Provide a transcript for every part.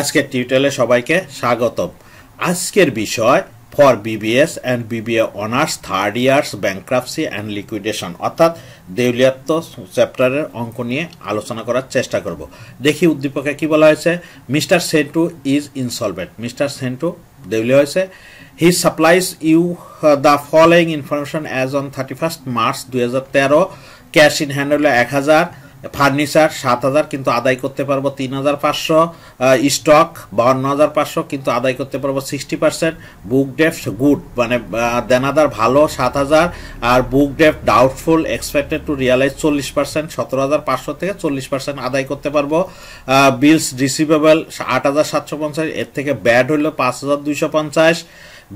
আজকের টিউটোরিয়ালে সবাইকে স্বাগতম আজকের বিষয় for BBS and BBA honours third years bankruptcy and liquidation অর্থাৎ দেউলিয়াত্ব চ্যাপ্টারের অঙ্ক নিয়ে আলোচনা করার চেষ্টা করব দেখি উদ্দীপকে কি বলা হয়েছে mister Sentu is insolvent mister Sentu দেউলিয়া হয়েছে he supplies you the following information as on thirty first March দুই ক্যাশ ইন হ্যান্ড হলো এক হাজার ফার্নিচার সাত হাজার কিন্তু আদায় করতে পারবো তিন হাজার পাঁচশো স্টক বাহান্ন হাজার পাঁচশো কিন্তু আদায় করতে পারবো sixty percent book debt good মানে দেনাদার ভালো সাত হাজার আর book debt doubtful expected to realise চল্লিশ পার্সেন্ট সতেরো হাজার পাঁচশো থেকে চল্লিশ পার্সেন্ট আদায় করতে পারবো বিলস রিসিভেবল আট হাজার সাতশো পঞ্চাশ এর থেকে ব্যাড হইল পাঁচ হাজার দুইশো পঞ্চাশ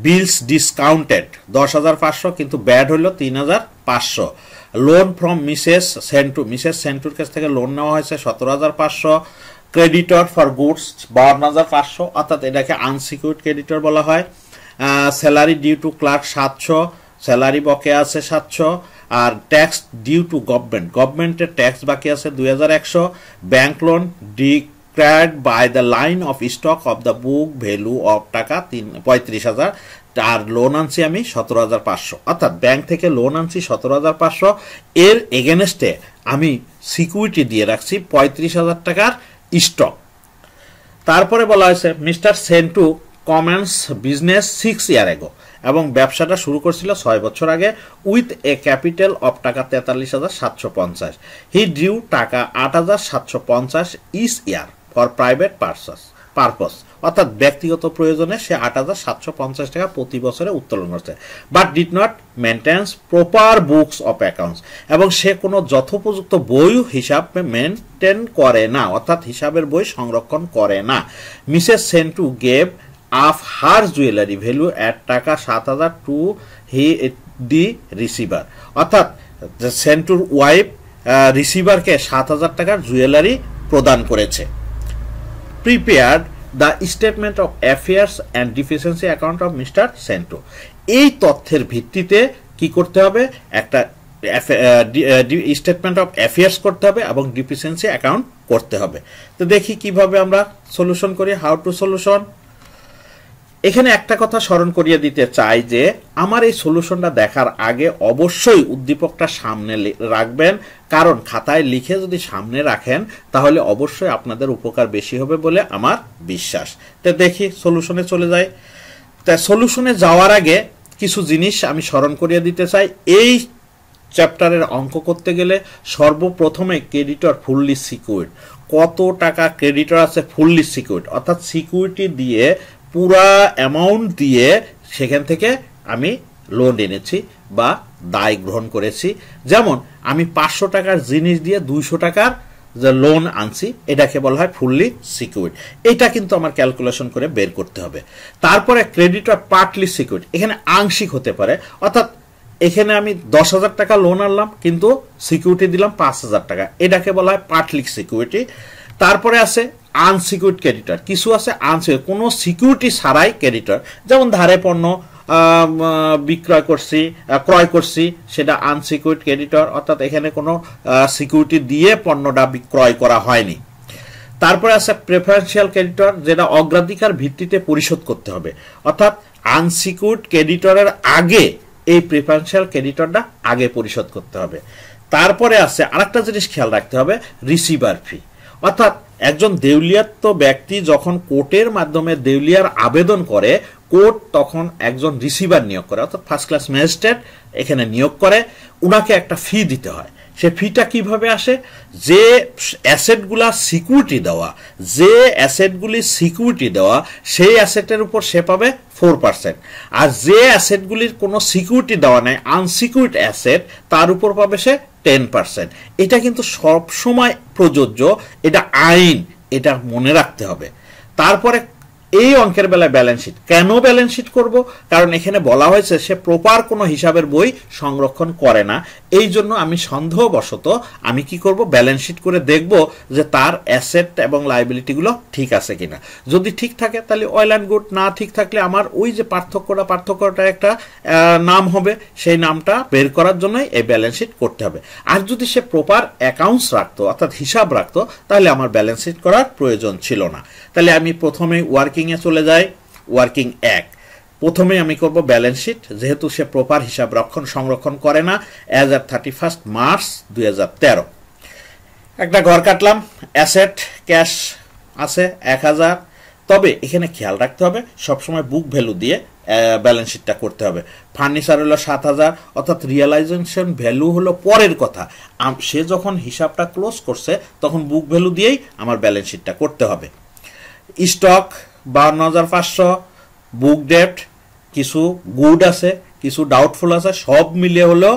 বিলস ডিসকাউন্টেড দশ হাজার পাঁচশো কিন্তু ব্যাড হইল তিন হাজার পাঁচশো loan from Mrs Sentu Mrs সেন্টুর কাছ থেকে লোন নেওয়া হয়েছে সতেরো হাজার পাঁচশো ক্রেডিটর ফর গুডস বাউন্ন হাজার পাঁচশো অর্থাৎ এটাকে আনসিকিউরড ক্রেডিটর বলা হয় স্যালারি ডিউ টু ক্লার্ক সাতশো স্যালারি বকে আছে সাতশো আর ট্যাক্স ডিউ টু গভর্নমেন্ট গভর্নমেন্টের ট্যাক্স বাকি আছে দুই হাজার একশো bank loan secured by the lien of stock of the book value of টাকা তিন পঁয়ত্রিশ হাজার আর লোন আনছি আমি সতেরো হাজার পাঁচশো অর্থাৎ ব্যাংক থেকে লোন আনছি সতেরো হাজার পাঁচশো এর এগেনস্টে আমি সিকিউরিটি দিয়ে রাখছি পঁয়ত্রিশ হাজার টাকার স্টক তারপরে বলা হয়েছে mister Sentu commence business six year ago এবং ব্যবসাটা শুরু করছিল ছয় বছর আগে উইথ এ ক্যাপিটাল অফ টাকা তেতাল্লিশ হাজার সাতশো পঞ্চাশ হি ডিউ টাকা আট হাজার সাতশো পঞ্চাশ is year for private purses purpose অর্থাৎ ব্যক্তিগত প্রয়োজনে সে আট হাজার সাতশো পঞ্চাশ টাকা প্রতি বছরে উত্তোলন করছে but did not maintains proper books of accounts এবং সে কোনো যথোপযুক্ত বই হিসাব মেনটেন করে না অর্থাৎ হিসাবের বই সংরক্ষণ করে না মিসেস সেন্টু গেভ আফ হার জুয়েলারি ভ্যালু এক টাকা সাত হাজার টু হি দি রিসিভার অর্থাৎ সেন্টুর ওয়াইফ রিসিভারকে সাত হাজার টাকার জুয়েলারি প্রদান করেছে prepared the statement of affairs and deficiency account of mister Sentu এই তথ্যের ভিত্তিতে কি করতে হবে একটা স্টেটমেন্ট অফ অ্যাফেয়ার্স করতে হবে এবং ডিফিসিয়েন্সি অ্যাকাউন্ট করতে হবে তো দেখি কিভাবে আমরা সলিউশন করি হাউ টু সলিউশন এখানে একটা কথা স্মরণ করিয়ে দিতে চাই যে আমার এই সলিউশনটা দেখার আগে অবশ্যই উদ্দীপকটা সামনে রাখবেন কারণ খাতায় লিখে যদি সামনে রাখেন তাহলে অবশ্যই আপনাদের উপকার বেশি হবে বলে আমার বিশ্বাস তো দেখি সলিউশনে চলে যাই তা সলিউশনে যাওয়ার আগে কিছু জিনিস আমি স্মরণ করিয়ে দিতে চাই এই চ্যাপ্টারের অঙ্ক করতে গেলে সর্বপ্রথমে ক্রেডিটর ফুললি সিকিউর কত টাকা ক্রেডিটর আছে ফুললি সিকিউর অর্থাৎ সিকিউরিটি দিয়ে পুরা অ্যামাউন্ট দিয়ে সেখান থেকে আমি লোন এনেছি বা দায় গ্রহণ করেছি যেমন আমি পাঁচশো টাকার জিনিস দিয়ে দুইশো টাকার যে লোন আনছি এটাকে বলা হয় ফুললি সিকিউর এটা কিন্তু আমার ক্যালকুলেশন করে বের করতে হবে তারপরে ক্রেডিট আর পার্টলি সিকিউর এখানে আংশিক হতে পারে অর্থাৎ এখানে আমি দশ হাজার টাকা লোন আনলাম কিন্তু সিকিউরিটি দিলাম পাঁচ হাজার টাকা এটাকে বলা হয় পার্টলি সিকিউরিটি তারপরে আছে আনসিকিউর্ড ক্রেডিটর কিছু আছে আনসিকিউর কোনো সিকিউরিটি ছাড়াই ক্রেডিটর যেমন ধারে পণ্য বিক্রয় করছি ক্রয় করছি সেটা আনসিকিউর্ড ক্রেডিটর অর্থাৎ এখানে কোনো সিকিউরিটি দিয়ে পণ্যটা বিক্রয় করা হয়নি তারপরে আছে প্রেফারেন্সিয়াল ক্রেডিটর যেটা অগ্রাধিকার ভিত্তিতে পরিশোধ করতে হবে অর্থাৎ আনসিকিউর্ড ক্রেডিটরের আগে এই প্রেফারেন্সিয়াল ক্রেডিটরটা আগে পরিশোধ করতে হবে তারপরে আছে আরেকটা জিনিস খেয়াল রাখতে হবে রিসিভার ফি অর্থাৎ একজন দেউলিয়াত্ম ব্যক্তি যখন কোর্টের মাধ্যমে দেউলিয়ার আবেদন করে কোর্ট তখন একজন রিসিভার নিয়োগ করে অর্থাৎ ফার্স্ট ক্লাস ম্যাজিস্ট্রেট এখানে নিয়োগ করে উনাকে একটা ফি দিতে হয় সে ফিটা কিভাবে আসে যে অ্যাসেটগুলা সিকিউরিটি দেওয়া যে অ্যাসেটগুলি সিকিউরিটি দেওয়া সেই অ্যাসেটের উপর সে পাবে ফোর পার্সেন্ট আর যে অ্যাসেটগুলির কোনো সিকিউরিটি দেওয়া নাই আনসিকিউরিড অ্যাসেট তার উপর পাবে সে টেন পার্সেন্ট এটা কিন্তু সবসময় প্রযোজ্য এটা আইন এটা মনে রাখতে হবে তারপরে এই অঙ্কের বেলায় ব্যালেন্স শিট কেন ব্যালেন্স শিট করব কারণ এখানে বলা হয়েছে সে প্রপার কোনো হিসাবের বই সংরক্ষণ করে না এই জন্য আমি সন্দেহবশত আমি কি করব ব্যালেন্স শিট করে দেখব যে তার অ্যাসেট এবং লাইবিলিটিগুলো ঠিক আছে কিনা যদি ঠিক থাকে তাহলে অয়েল অ্যান্ড গুড না ঠিক থাকলে আমার ওই যে পার্থক্যটা পার্থক্যটা একটা নাম হবে সেই নামটা বের করার জন্যই এই ব্যালেন্স শিট করতে হবে আর যদি সে প্রপার অ্যাকাউন্টস রাখতো অর্থাৎ হিসাব রাখতো তাহলে আমার ব্যালেন্স শিট করার প্রয়োজন ছিল না তাহলে আমি প্রথমে ওয়ার্ক ওয়ার্কিংয়ে চলে যায় ওয়ার্কিং এক প্রথমে আমি করব ব্যালেন্স শিট যেহেতু সে প্রপার হিসাব রক্ষণ সংরক্ষণ করে না as at thirty first March দুই একটা ঘর কাটলাম অ্যাসেট ক্যাশ আছে এক হাজার তবে এখানে খেয়াল রাখতে হবে সবসময় বুক ভ্যালু দিয়ে ব্যালেন্স শিটটা করতে হবে ফার্নিচার হলো সাত হাজার অর্থাৎ রিয়েলাইজেশন ভ্যালু হলো পরের কথা সে যখন হিসাবটা ক্লোজ করছে তখন বুক ভ্যালু দিয়েই আমার ব্যালেন্স শিটটা করতে হবে স্টক বান্ন হাজার পাঁচশো বুক ডেপ্ট কিছু গুড আছে কিছু ডাউটফুল আছে সব মিলিয়ে হলো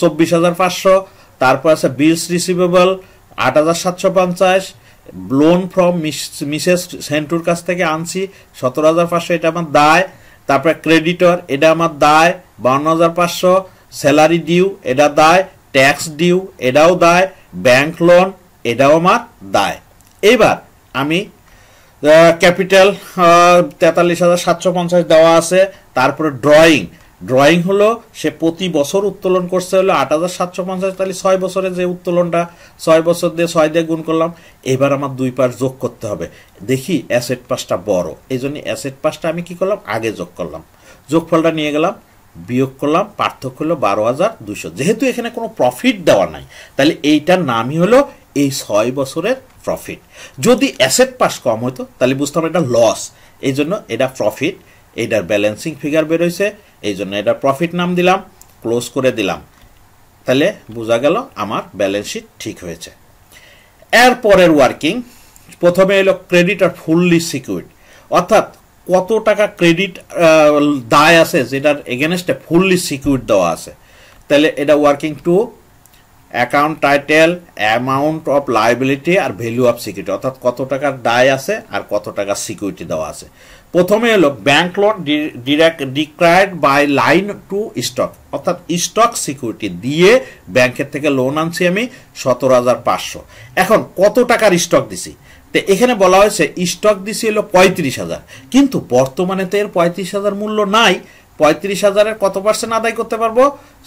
চব্বিশ হাজার পাঁচশো তারপর আছে বিলস রিসিভেবল আট হাজার সাতশো পঞ্চাশ লোন ফ্রম মিসেস সেন্টুর কাছ থেকে আনছি সতেরো হাজার পাঁচশো এটা আমার দায় তারপরে ক্রেডিটর এটা আমার দায় বান্ন হাজার পাঁচশো স্যালারি ডিউ এটা দায় ট্যাক্স ডিউ এটাও দায় ব্যাংক লোন এটাও আমার দায় এবার আমি ক্যাপিটাল তেতাল্লিশ হাজার সাতশো পঞ্চাশ দেওয়া আছে তারপরে ড্রয়িং ড্রয়িং হলো সে প্রতি বছর উত্তোলন করছে হলো আট হাজার সাতশো পঞ্চাশ তাহলে ছয় বছরে যে উত্তোলনটা ছয় বছর দিয়ে ছয় দিয়ে গুণ করলাম এবার আমার দুই পাশ যোগ করতে হবে দেখি অ্যাসেট পাসটা বড় এই জন্য অ্যাসেট পাসটা আমি কি করলাম আগে যোগ করলাম যোগফলটা নিয়ে গেলাম বিয়োগ করলাম পার্থক্য হলো বারো হাজার দুশো যেহেতু এখানে কোনো প্রফিট দেওয়া নাই তাহলে এইটার নামই হলো এই ছয় বছরের প্রফিট যদি অ্যাসেট পাস কম হতো তাহলে বুঝতাম এটা লস এই জন্য এটা প্রফিট এটার ব্যালেন্সিং ফিগার বেরোইছে এই জন্য এটা প্রফিট নাম দিলাম ক্লোজ করে দিলাম তাহলে বোঝা গেল আমার ব্যালেন্স শিট ঠিক হয়েছে এর পরের ওয়ার্কিং প্রথমে এলো ক্রেডিট আর ফুললি সিকিউড অর্থাৎ কত টাকা ক্রেডিট দায় আছে যেটার এগেনস্টে ফুললি সিকিউর দেওয়া আছে তাহলে এটা working to account title amount of liability আর ভ্যালু অফ সিকিউরিটি অর্থাৎ কত টাকার দায় আছে আর কত টাকার সিকিউরিটি দেওয়া আছে প্রথমে হলো bank loan direct secured by lien to stock অর্থাৎ স্টক সিকিউরিটি দিয়ে ব্যাংকের থেকে লোন আনছি আমি সতেরো হাজার পাঁচশো এখন কত টাকার স্টক দিছি তো এখানে বলা হয়েছে স্টক দিছি হলো পঁয়ত্রিশ হাজার কিন্তু বর্তমানে তো এর পঁয়ত্রিশ হাজার মূল্য নাই পঁয়ত্রিশ হাজারের কত পার্সেন্ট আদায় করতে পারবো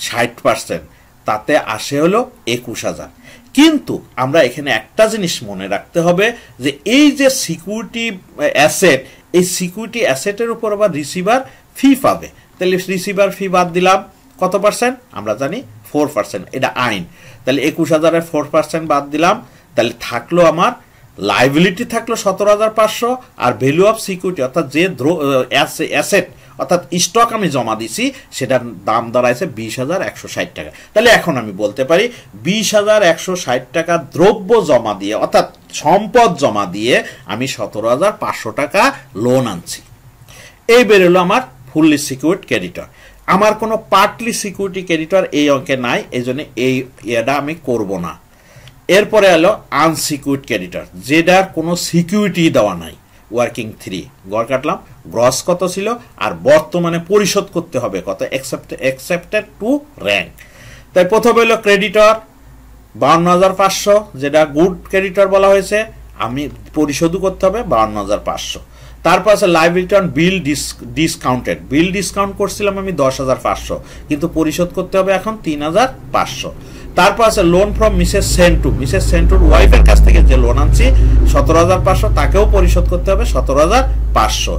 ষাট পার্সেন্ট তাতে আসে হলো একুশ হাজার কিন্তু আমরা এখানে একটা জিনিস মনে রাখতে হবে যে এই যে সিকিউরিটি অ্যাসেট এই সিকিউরিটি অ্যাসেটের উপর আবার রিসিভার ফি পাবে তাহলে রিসিভার ফি বাদ দিলাম কত পার্সেন্ট আমরা জানি ফোর পার্সেন্ট এটা আইন তাহলে একুশ হাজারের ফোর পার্সেন্ট বাদ দিলাম তাহলে থাকলো আমার লাইবিলিটি থাকলো সতেরো হাজার পাঁচশো আর ভ্যালু অফ সিকিউরিটি অর্থাৎ যে অ্যাসেট অর্থাৎ স্টক আমি জমা দিছি সেটার দাম দাঁড়াইছে বিশ হাজার একশো ষাট টাকা তাহলে এখন আমি বলতে পারি বিশ হাজার একশো ষাট টাকা দ্রব্য জমা দিয়ে অর্থাৎ সম্পদ জমা দিয়ে আমি সতেরো হাজার পাঁচশো টাকা লোন আনছি এই বেরোলো আমার ফুললি সিকিউরিড ক্রেডিটর আমার কোনো পার্টলি সিকিউরিটি ক্রেডিটর এই অঙ্কে নাই এই জন্য এই ইয়েটা আমি করব না এরপরে এলো আনসিকিউরিড ক্রেডিটর যেটার কোনো সিকিউরিটি দেওয়া নাই ওয়ার্কিং থ্রি গড় কাটলাম গ্রস কত ছিল আর বর্তমানে পরিশোধ করতে হবে কত অ্যাকসেপ্ট অ্যাকসেপ্টেড টু র্যাঙ্ক তাই প্রথম হইলো ক্রেডিটর বাউন্ন হাজার পাঁচশো যেটা গুড ক্রেডিটর বলা হয়েছে আমি পরিশোধও করতে হবে বাউন্ন হাজার পাঁচশো তারপর আছে live return bill dis discounted bill discount করছিলাম আমি দশ হাজার পাঁচশো কিন্তু পরিশোধ করতে হবে এখন তিন হাজার পাঁচশো তারপর আছে loan from Mrs Sentu Mrs সেন্টুর ওয়াইফের কাছ থেকে যে লোন আনছি সতেরো হাজার পাঁচশো তাকেও পরিশোধ করতে হবে সতেরো হাজার পাঁচশো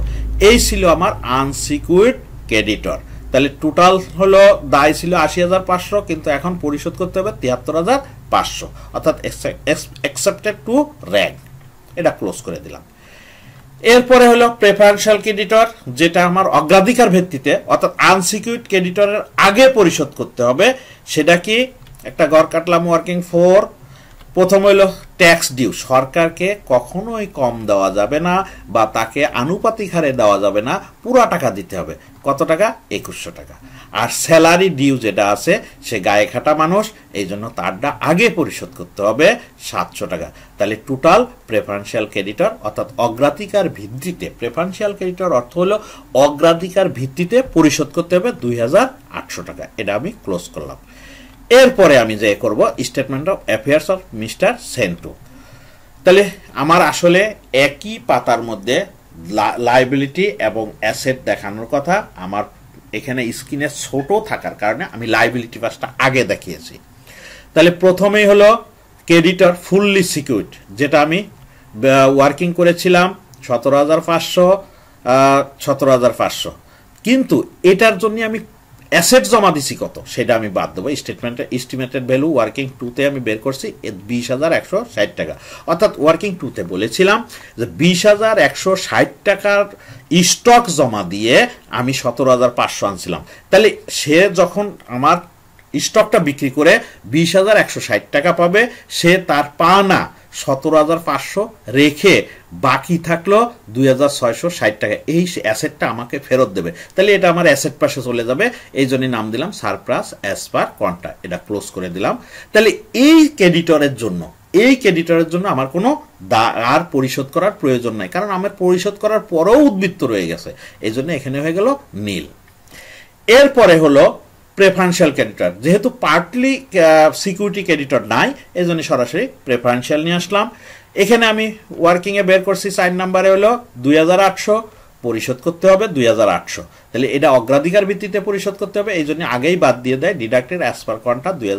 এই ছিল আমার আনসিকিউর্ড ক্রেডিটর তাহলে টোটাল হলো দায় ছিল আশি হাজার পাঁচশো কিন্তু এখন পরিশোধ করতে হবে তিয়াত্তর হাজার পাঁচশো অর্থাৎ অ্যাকসেপ্টেড টু র্যাঙ্ক এটা ক্লোজ করে দিলাম এরপরে হলো প্রেফারেন্সিয়াল ক্রেডিটর যেটা আমার অগ্রাধিকার ভিত্তিতে অর্থাৎ আনসিকিউর্ড ক্রেডিটরের আগে পরিশোধ করতে হবে সেটা কি একটা গড় কাটলাম ওয়ার্কিং ফোর প্রথম হইল ট্যাক্স ডিউ সরকারকে কখনোই কম দেওয়া যাবে না বা তাকে আনুপাতিক হারে দেওয়া যাবে না পুরা টাকা দিতে হবে কত টাকা একুশশো টাকা আর স্যালারি ডিউ যেটা আছে সে গায়ে খাটা মানুষ এই জন্য তারটা আগে পরিশোধ করতে হবে সাতশো টাকা তাহলে টোটাল প্রেফারেন্সিয়াল ক্রেডিটর অর্থাৎ অগ্রাধিকার ভিত্তিতে প্রেফারেন্সিয়াল ক্রেডিটর অর্থ হলো অগ্রাধিকার ভিত্তিতে পরিশোধ করতে হবে দুই টাকা এটা আমি ক্লোজ করলাম এরপরে আমি যে করব statement of affairs of mister Sentu তাহলে আমার আসলে একই পাতার মধ্যে লাইবিলিটি এবং অ্যাসেট দেখানোর কথা আমার এখানে স্ক্রিনে ছোট থাকার কারণে আমি লাইবিলিটি পাসটা আগে দেখিয়েছি তাহলে প্রথমেই হলো ক্রেডিটর ফুললি সিকিউড যেটা আমি ওয়ার্কিং করেছিলাম সতেরো হাজার পাঁচশো সতেরো হাজার পাঁচশো কিন্তু এটার জন্য আমি অ্যাসেট জমা দিছি কত সেটা আমি বাদ দেবো স্টেটমেন্টের এস্টিমেটেড ভ্যালু ওয়ার্কিং টুতে আমি বের করছি বিশ হাজার একশো ষাট টাকা অর্থাৎ ওয়ার্কিং টুতে বলেছিলাম যে বিশ হাজার একশো ষাট টাকার স্টক জমা দিয়ে আমি সতেরো হাজার পাঁচশো আনছিলাম তাহলে সে যখন আমার স্টকটা বিক্রি করে বিশ হাজার একশো ষাট টাকা পাবে সে তার পা না সতেরো হাজার পাঁচশো রেখে বাকি থাকলো দুই হাজার ছয়শো ষাট টাকা এই অ্যাসেটটা আমাকে ফেরত দেবে তাহলে এটা আমার অ্যাসেট পাশে চলে যাবে এই জন্যই নাম দিলাম সারপ্রাস অ্যাস পার কন্ট্রাক্ট এটা ক্লোজ করে দিলাম তাহলে এই ক্রেডিটরের জন্য এই ক্রেডিটরের জন্য আমার কোনো আর পরিশোধ করার প্রয়োজন নাই কারণ আমার পরিশোধ করার পরেও উদ্বৃত্ত রয়ে গেছে এই জন্য এখানে হয়ে গেল নীল এরপরে হলো প্রেফারেন্সিয়াল ক্রেডিটর যেহেতু পার্টলি সিকিউরিটি ক্রেডিটর নাই এই জন্য সরাসরি প্রেফারেন্সিয়াল নিয়ে আসলাম এখানে আমি ওয়ার্কিংয়ে বের করছি সাইন নাম্বারে হলো দুই পরিশোধ করতে হবে দুই তাহলে এটা অগ্রাধিকার ভিত্তিতে পরিশোধ করতে হবে এই জন্য আগেই বাদ দিয়ে দেয় ডিডাক্টের অ্যাজ পার কন্টা দুই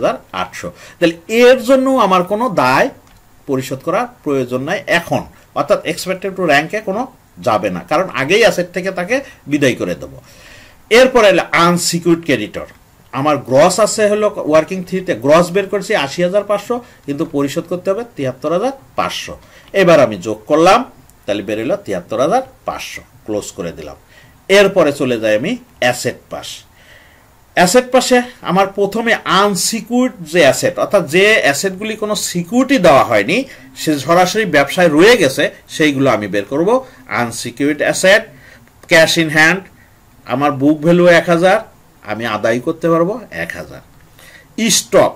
তাহলে এর জন্য আমার কোনো দায় পরিশোধ করার প্রয়োজন নাই এখন অর্থাৎ এক্সপেক্টেড টু র্যাঙ্কে কোনো যাবে না কারণ আগেই অ্যাসেট থেকে তাকে বিদায় করে দেবো এরপরে আনসিকিউর্ড ক্রেডিটর আমার গ্রস আছে হলো ওয়ার্কিং থ্রিতে গ্রস বের করেছি আশি হাজার পাঁচশো কিন্তু পরিশোধ করতে হবে তিয়াত্তর হাজার পাঁচশো এবার আমি যোগ করলাম তাহলে বেরোলো তিয়াত্তর হাজার পাঁচশো ক্লোজ করে দিলাম এরপরে চলে যাই আমি অ্যাসেট পাস অ্যাসেট পাশে আমার প্রথমে আনসিকিউর্ড যে অ্যাসেট অর্থাৎ যে অ্যাসেটগুলি কোনো সিকিউরিটি দেওয়া হয়নি সে সরাসরি ব্যবসায় রয়ে গেছে সেইগুলো আমি বের করব unsecured asset cash in hand আমার বুক ভ্যালু এক হাজার আমি আদায় করতে পারবো এক হাজার স্টক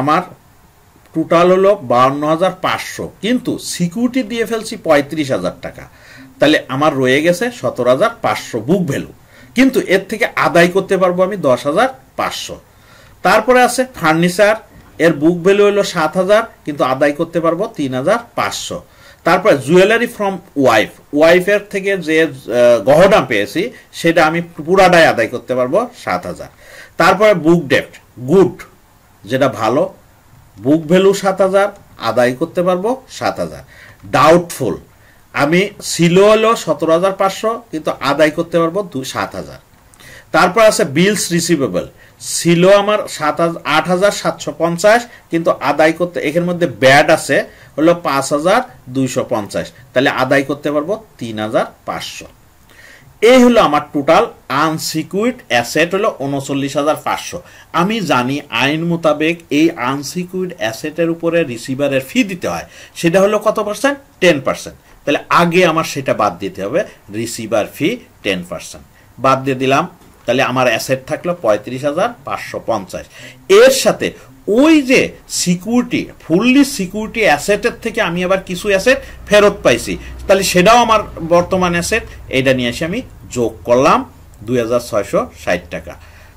আমার টোটাল হলো বাউন্ন হাজার পাঁচশো কিন্তু সিকিউরিটি দিয়ে ফেলছি পঁয়ত্রিশ হাজার টাকা তাহলে আমার রয়ে গেছে সতেরো হাজার পাঁচশো বুক ভ্যালু কিন্তু এর থেকে আদায় করতে পারবো আমি দশ হাজার পাঁচশো তারপরে আছে ফার্নিচার এর বুক ভ্যালু হলো সাত হাজার কিন্তু আদায় করতে পারবো তিন হাজার পাঁচশো তারপরে জুয়েলারি ফ্রম ওয়াইফ ওয়াইফের থেকে যে গহনা পেয়েছি সেটা আমি পুরাটাই আদায় করতে পারবো সাত হাজার তারপরে বুক ডেপ্ট গুড যেটা ভালো বুক ভ্যালু সাত হাজার আদায় করতে পারবো সাত হাজার ডাউটফুল আমি ছিল হলো সতেরো হাজার পাঁচশো কিন্তু আদায় করতে পারবো দু সাত হাজার তারপর আছে বিলস রিসিভেবল ছিল আমার সাত আট হাজার সাতশো পঞ্চাশ কিন্তু আদায় করতে এখানের মধ্যে ব্যাড আছে হলো পাঁচ হাজার দুইশো পঞ্চাশ তাহলে আদায় করতে পারবো তিন হাজার পাঁচশো এই হলো আমার টোটাল আনসিকিউড অ্যাসেট হলো উনচল্লিশ হাজার পাঁচশো আমি জানি আইন মোতাবেক এই আনসিকিউড অ্যাসেটের উপরে রিসিভারের ফি দিতে হয় সেটা হলো কত পার্সেন্ট টেন পার্সেন্ট তাহলে আগে আমার সেটা বাদ দিতে হবে রিসিভার ফি টেন পার্সেন্ট বাদ দিয়ে দিলাম তাহলে আমার অ্যাসেট থাকলো পঁয়ত্রিশ হাজার পাঁচশো পঞ্চাশ এর সাথে ওই যে সিকিউরিটি ফুললি সিকিউরিটি অ্যাসেটের থেকে আমি আবার কিছু অ্যাসেট ফেরত পাইছি তাহলে সেটাও আমার বর্তমান অ্যাসেট এটা নিয়ে এসে আমি যোগ করলাম দুই টাকা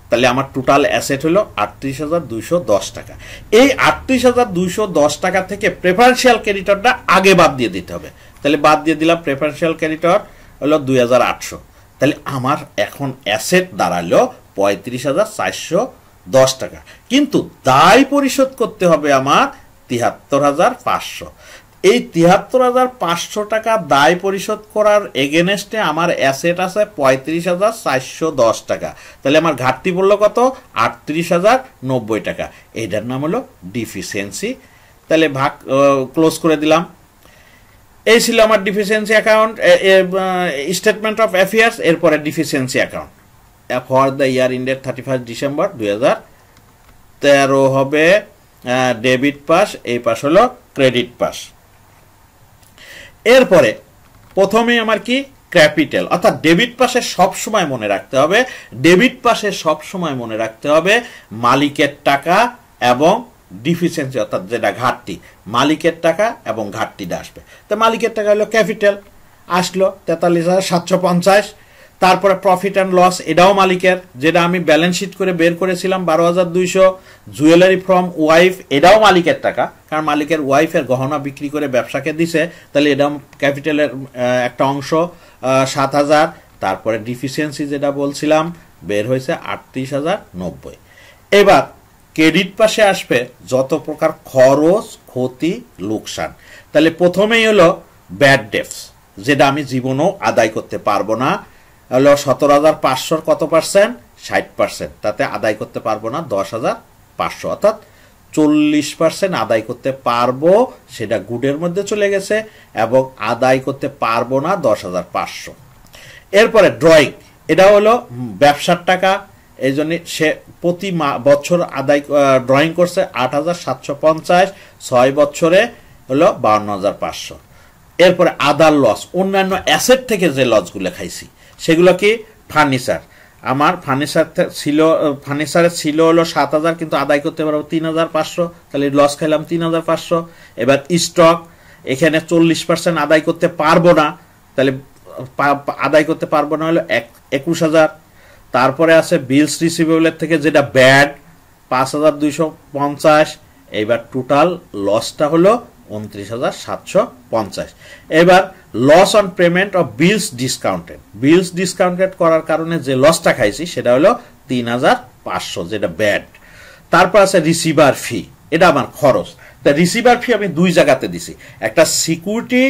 তাহলে আমার টোটাল অ্যাসেট হলো আটত্রিশ হাজার দুইশো দশ টাকা এই আটত্রিশ হাজার দুইশো দশ টাকা থেকে প্রেফারেন্সিয়াল ক্যারিটরটা আগে বাদ দিয়ে দিতে হবে তাহলে বাদ দিয়ে দিলাম প্রেফারেন্সিয়াল ক্যারিটর হলো দুই হাজার আটশো তাহলে আমার এখন অ্যাসেট দাঁড়ালো পঁয়ত্রিশ হাজার চারশো দশ টাকা কিন্তু দায় পরিশোধ করতে হবে আমার তিয়াত্তর হাজার পাঁচশো এই তিয়াত্তর হাজার পাঁচশো টাকা দায় পরিশোধ করার এগেনেস্টে আমার অ্যাসেট আছে পঁয়ত্রিশ হাজার চারশো দশ টাকা তাহলে আমার ঘাটতি পড়লো কত আটত্রিশ হাজার নব্বই টাকা এইটার নাম হলো ডিফিসিয়েন্সি তাহলে ভাগ ক্লোজ করে দিলাম এই ছিল আমার deficiency account statement of affairs এরপরে deficiency account for the year ইন্ডিয়ার থার্টি ফার্স্ট ডিসেম্বর দুই তেরো হবে ডেবিট পাস এই পাস হলো ক্রেডিট পাস এরপরে প্রথমে আমার কি ক্যাপিটাল অর্থাৎ ডেবিট পাসে সব সময় মনে রাখতে হবে ডেবিট পাসে সব সময় মনে রাখতে হবে মালিকের টাকা এবং ডিফিসিয়েন্সি অর্থাৎ যেটা ঘাটতি মালিকের টাকা এবং ঘাটতিটা আসবে তো মালিকের টাকা হলো ক্যাপিটাল আসলো তেতাল্লিশ হাজার সাতশো পঞ্চাশ তারপরে প্রফিট অ্যান্ড লস এটাও মালিকের যেটা আমি ব্যালেন্স শিট করে বের করেছিলাম বারো হাজার দুইশো জুয়েলারি ফ্রম ওয়াইফ এটাও মালিকের টাকা কারণ মালিকের ওয়াইফের গহনা বিক্রি করে ব্যবসাকে দিছে তাহলে এটাও ক্যাপিটালের একটা অংশ সাত হাজার তারপরে ডিফিসিয়েন্সি যেটা বলছিলাম বের হয়েছে আটত্রিশ হাজার নব্বই এবার ক্রেডিট পাশে আসবে যত প্রকার খরচ ক্ষতি লোকসান তাহলে প্রথমেই হলো ব্যাড ডেপস যেটা আমি জীবনেও আদায় করতে পারবো না হলো সতেরো হাজার পাঁচশোর কত পার্সেন্ট ষাট পার্সেন্ট তাতে আদায় করতে পারবো না দশ হাজার পাঁচশো অর্থাৎ চল্লিশ পার্সেন্ট আদায় করতে পারবো সেটা গুডের মধ্যে চলে গেছে এবং আদায় করতে পারবো না দশ হাজার পাঁচশো এরপরে ড্রয়িং এটা হলো ব্যবসার টাকা এই জন্য সে প্রতি বছর আদায় ড্রয়িং করছে আট হাজার সাতশো পঞ্চাশ ছয় বছরে হলো বাউন্ন হাজার পাঁচশো এরপরে আদার লস অন্যান্য অ্যাসেট থেকে যে লসগুলো খাইছি সেগুলো কি ফার্নিচার আমার ফার্নিচার ছিল ফার্নিচারের ছিল হলো সাত হাজার কিন্তু আদায় করতে পারবো তিন হাজার পাঁচশো তাহলে লস খাইলাম তিন হাজার পাঁচশো এবার স্টক এখানে চল্লিশ পার্সেন্ট আদায় করতে পারবো না তাহলে আদায় করতে পারবো না হলো এক একুশ হাজার তারপরে আছে বিলস রিসিভেবলের থেকে যেটা ব্যাড পাঁচ হাজার দুইশো পঞ্চাশ এবার টোটাল লসটা হলো উনত্রিশ হাজার সাতশো পঞ্চাশ এবার loss on payment of bills discounted bills discounted করার কারণে যে লসটা খাইছি সেটা হলো তিন হাজার পাঁচশো যেটা ব্যাড তারপর আছে রিসিভার ফি এটা আমার খরচ তা রিসিভার ফি আমি দুই জায়গাতে দিছি একটা সিকিউরিটি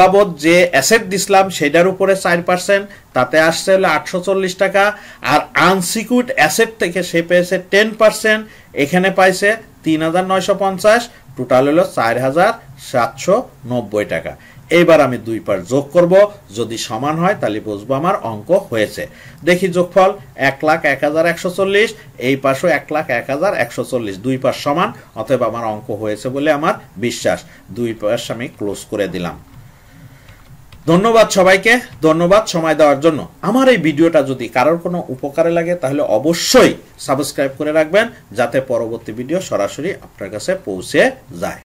বাবদ যে অ্যাসেট দিছিলাম সেটার উপরে চার পার্সেন্ট তাতে আসছে হলো আটশো চল্লিশ টাকা আর আনসিকিউড অ্যাসেট থেকে সে পেয়েছে টেন পার্সেন্ট এখানে পাইছে তিন হাজার নয়শো পঞ্চাশ টোটাল হলো চার হাজার সাতশো নব্বই টাকা এইবার আমি দুই পার যোগ করব যদি সমান হয় তাহলে বুঝবো আমার অঙ্ক হয়েছে দেখি যোগফল এক লাখ এক হাজার একশো চল্লিশ এই পাশও এক লাখ এক হাজার একশো চল্লিশ দুই পাশ সমান অতএব আমার অঙ্ক হয়েছে বলে আমার বিশ্বাস দুই পাশ আমি ক্লোজ করে দিলাম ধন্যবাদ সবাইকে ধন্যবাদ সময় দেওয়ার জন্য আমার এই ভিডিওটা যদি কারোর কোনো উপকারে লাগে তাহলে অবশ্যই সাবস্ক্রাইব করে রাখবেন যাতে পরবর্তী ভিডিও সরাসরি আপনার কাছে পৌঁছে যায়